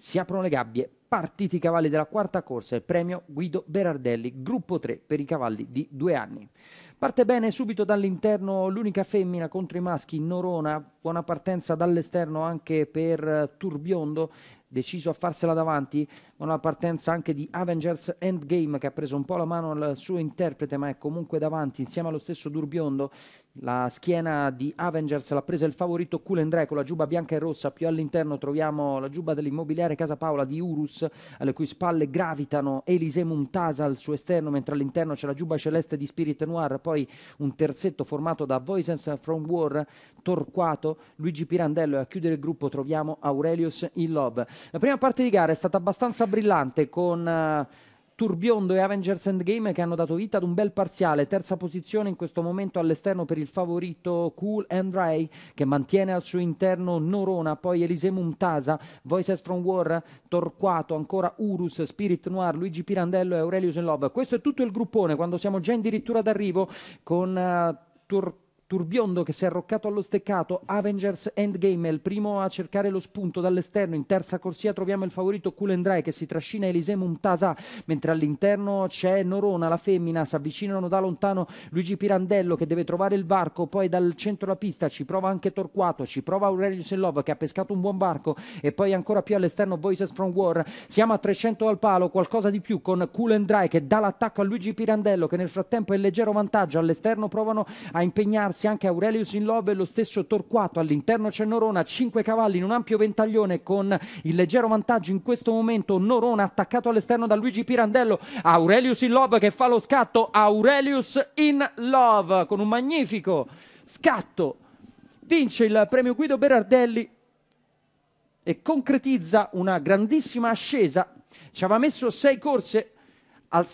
Si aprono le gabbie, partiti i cavalli della quarta corsa, il premio Guido Berardelli, gruppo 3 per i cavalli di due anni. Parte bene subito dall'interno l'unica femmina contro i maschi, Norona, buona partenza dall'esterno anche per Turbiondo, deciso a farsela davanti con la partenza anche di Avengers Endgame che ha preso un po' la mano al suo interprete ma è comunque davanti insieme allo stesso Durbiondo la schiena di Avengers l'ha presa il favorito Culendrè con la giuba bianca e rossa più all'interno troviamo la giuba dell'immobiliare Casa Paola di Urus alle cui spalle gravitano Elise Muntasa al suo esterno mentre all'interno c'è la giuba celeste di Spirit Noir poi un terzetto formato da Voices from War Torquato Luigi Pirandello e a chiudere il gruppo troviamo Aurelius in Love la prima parte di gara è stata abbastanza brillante con... Uh, Turbiondo e Avengers Endgame che hanno dato vita ad un bel parziale, terza posizione in questo momento all'esterno per il favorito Cool and Ray che mantiene al suo interno Norona, poi Elise Mumtasa, Voices from War, Torquato, ancora Urus, Spirit Noir, Luigi Pirandello e Aurelius in Love. Questo è tutto il gruppone quando siamo già addirittura d'arrivo con uh, eh, Torquato Turbiondo che si è arroccato allo steccato, Avengers Endgame è il primo a cercare lo spunto dall'esterno, in terza corsia troviamo il favorito Kulendrai che si trascina Elise Mumtasa, mentre all'interno c'è Norona, la femmina, si avvicinano da lontano Luigi Pirandello che deve trovare il varco, poi dal centro della pista ci prova anche Torquato, ci prova Aurelius in Love che ha pescato un buon varco e poi ancora più all'esterno Voices from War, siamo a 300 al palo, qualcosa di più con Kulendrai che dà l'attacco a Luigi Pirandello che nel frattempo è in leggero vantaggio, all'esterno provano a impegnarsi trovarsi anche Aurelius in Love e lo stesso Torquato all'interno c'è Norona, 5 cavalli in un ampio ventaglione con il leggero vantaggio in questo momento Norona attaccato all'esterno da Luigi Pirandello, Aurelius in Love che fa lo scatto, Aurelius in Love con un magnifico scatto vince il premio Guido Berardelli e concretizza una grandissima ascesa. Ci aveva messo sei corse al